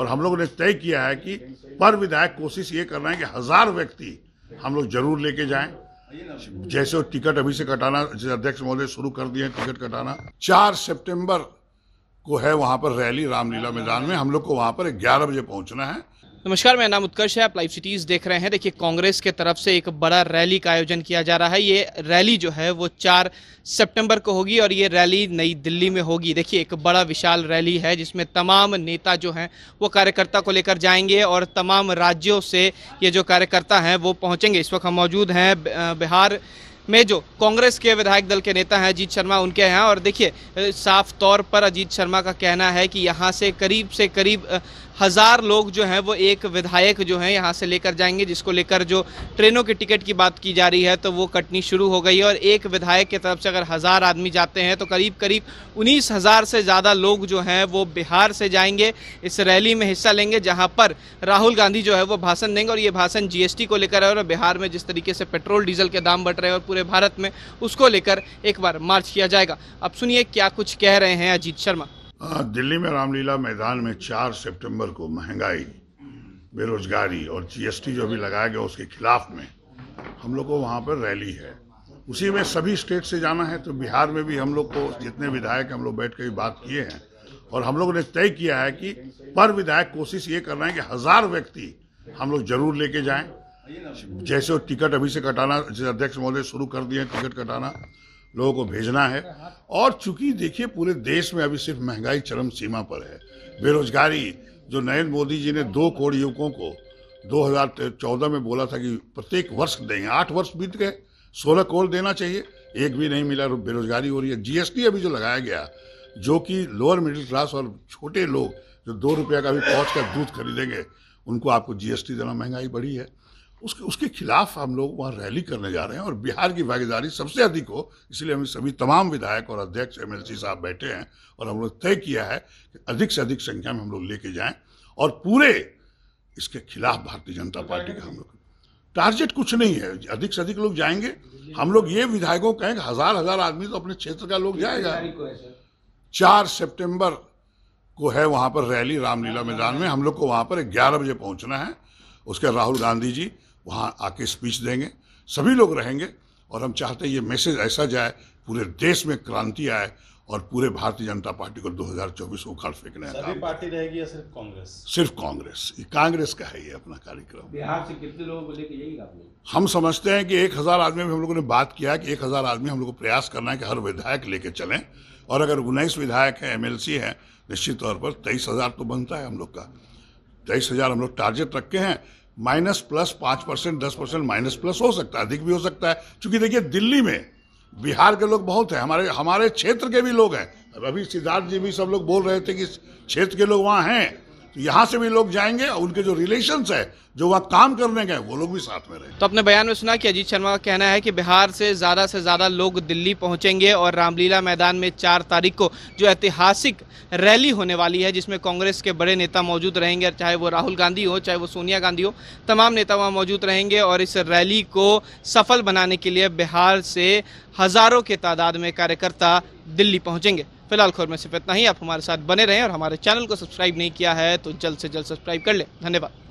और हम लोगों ने तय किया है कि पर विधायक कोशिश ये कर रहे हैं कि हजार व्यक्ति हम लोग जरूर लेके जाएं जैसे वो टिकट अभी से कटाना अध्यक्ष महोदय शुरू कर दिए टिकट कटाना चार सितंबर को है वहां पर रैली रामलीला मैदान में हम लोग को वहां पर ग्यारह बजे पहुंचना है नमस्कार मेरा नाम उत्कर्ष है आप लाइव सिटीज़ देख रहे हैं देखिए कांग्रेस के तरफ से एक बड़ा रैली का आयोजन किया जा रहा है ये रैली जो है वो चार सितंबर को होगी और ये रैली नई दिल्ली में होगी देखिए एक बड़ा विशाल रैली है जिसमें तमाम नेता जो हैं वो कार्यकर्ता को लेकर जाएंगे और तमाम राज्यों से ये जो कार्यकर्ता हैं वो पहुँचेंगे इस वक्त हम मौजूद हैं बिहार में जो कांग्रेस के विधायक दल के नेता हैं अजीत शर्मा उनके हैं और देखिए साफ तौर पर अजीत शर्मा का कहना है कि यहाँ से करीब से करीब हज़ार लोग जो हैं वो एक विधायक जो हैं यहाँ से लेकर जाएंगे जिसको लेकर जो ट्रेनों के टिकट की बात की जा रही है तो वो कटनी शुरू हो गई है और एक विधायक की तरफ से अगर हज़ार आदमी जाते हैं तो करीब करीब उन्नीस हज़ार से ज़्यादा लोग जो हैं वो बिहार से जाएंगे इस रैली में हिस्सा लेंगे जहाँ पर राहुल गांधी जो है वो भाषण देंगे और ये भाषण जी को लेकर है और बिहार में जिस तरीके से पेट्रोल डीजल के दाम बढ़ रहे हैं और पूरे भारत में उसको लेकर एक बार मार्च किया जाएगा अब सुनिए क्या कुछ कह रहे हैं अजीत शर्मा हाँ, दिल्ली में रामलीला मैदान में 4 सितंबर को महंगाई बेरोजगारी और जीएसटी जो भी लगाया गया उसके खिलाफ में हम लोग को वहाँ पर रैली है उसी में सभी स्टेट से जाना है तो बिहार में भी हम लोग को जितने विधायक हम लोग बैठ कर बात किए हैं और हम लोगों ने तय किया है कि पर विधायक कोशिश ये कर रहे हैं कि हज़ार व्यक्ति हम लोग जरूर लेके जाएं जैसे टिकट अभी से कटाना अध्यक्ष महोदय शुरू कर दिए टिकट कटाना लोगों को भेजना है और चूंकि देखिए पूरे देश में अभी सिर्फ महंगाई चरम सीमा पर है बेरोजगारी जो नरेंद्र मोदी जी ने दो करोड़ युवकों को 2014 में बोला था कि प्रत्येक वर्ष देंगे आठ वर्ष बीत गए सोलह करोड़ देना चाहिए एक भी नहीं मिला बेरोजगारी हो रही है जीएसटी अभी जो लगाया गया जो कि लोअर मिडिल क्लास और छोटे लोग जो दो रुपया का भी पहुँच कर दूध खरीदेंगे उनको आपको जीएसटी देना महंगाई बढ़ी है उसके उसके खिलाफ हम लोग वहाँ रैली करने जा रहे हैं और बिहार की भागीदारी सबसे अधिक हो इसलिए हम सभी तमाम विधायक और अध्यक्ष एम साहब बैठे हैं और हम लोग तय किया है कि अधिक से अधिक संख्या में हम लोग लेके जाएं और पूरे इसके खिलाफ भारतीय जनता पार्टी का हम लोग टारगेट कुछ नहीं है अधिक से अधिक लोग जाएंगे हम लोग ये विधायकों कहेंगे हजार हजार आदमी तो अपने क्षेत्र का लोग जाएगा चार सितंबर को है वहाँ पर रैली रामलीला मैदान में हम लोग को वहाँ पर ग्यारह बजे पहुँचना है उसके राहुल गांधी जी वहाँ आके स्पीच देंगे सभी लोग रहेंगे और हम चाहते हैं ये मैसेज ऐसा जाए पूरे देश में क्रांति आए और पूरे भारतीय जनता पार्टी को 2024 को उखाड़ फेंकने का सभी पार्टी रहेगी या सिर्फ कांग्रेस सिर्फ कांग्रेस ये कांग्रेस का है ये अपना कार्यक्रम बिहार से कितने लोगों को लेके यही आपने हम समझते हैं कि एक हजार आदमी में हम लोगों ने बात किया है कि एक हजार आदमी हम लोग को प्रयास करना है कि हर विधायक लेके चलें और अगर उन्नीस विधायक हैं एम है निश्चित तौर पर तेईस तो बनता है हम लोग का तेईस हम लोग टारगेट रखे हैं माइनस प्लस पाँच परसेंट दस परसेंट माइनस प्लस हो सकता है अधिक भी हो सकता है क्योंकि देखिए दिल्ली में बिहार के लोग बहुत हैं हमारे हमारे क्षेत्र के भी लोग हैं अभी सिद्धार्थ जी भी सब लोग बोल रहे थे कि क्षेत्र के लोग वहाँ हैं तो यहाँ से भी लोग जाएंगे और उनके जो रिलेशन है जो वहाँ काम करने गए वो लोग भी साथ में रहे तो अपने बयान में सुना कि अजीत शर्मा का कहना है कि बिहार से ज़्यादा से ज़्यादा लोग दिल्ली पहुँचेंगे और रामलीला मैदान में चार तारीख को जो ऐतिहासिक रैली होने वाली है जिसमें कांग्रेस के बड़े नेता मौजूद रहेंगे चाहे वो राहुल गांधी हो चाहे वो सोनिया गांधी हो तमाम नेता वहाँ मौजूद रहेंगे और इस रैली को सफल बनाने के लिए बिहार से हज़ारों के तादाद में कार्यकर्ता दिल्ली पहुँचेंगे फिलहाल खबर में सिर्फ इतना ही आप हमारे साथ बने रहें और हमारे चैनल को सब्सक्राइब नहीं किया है तो जल्द से जल्द सब्सक्राइब कर लें धन्यवाद